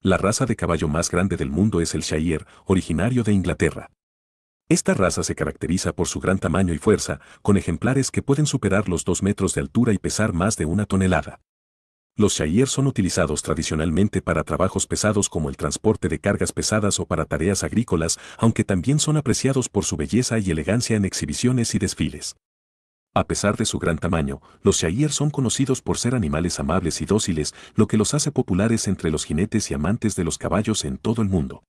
La raza de caballo más grande del mundo es el Shire, originario de Inglaterra. Esta raza se caracteriza por su gran tamaño y fuerza, con ejemplares que pueden superar los 2 metros de altura y pesar más de una tonelada. Los Shire son utilizados tradicionalmente para trabajos pesados como el transporte de cargas pesadas o para tareas agrícolas, aunque también son apreciados por su belleza y elegancia en exhibiciones y desfiles. A pesar de su gran tamaño, los shahir son conocidos por ser animales amables y dóciles, lo que los hace populares entre los jinetes y amantes de los caballos en todo el mundo.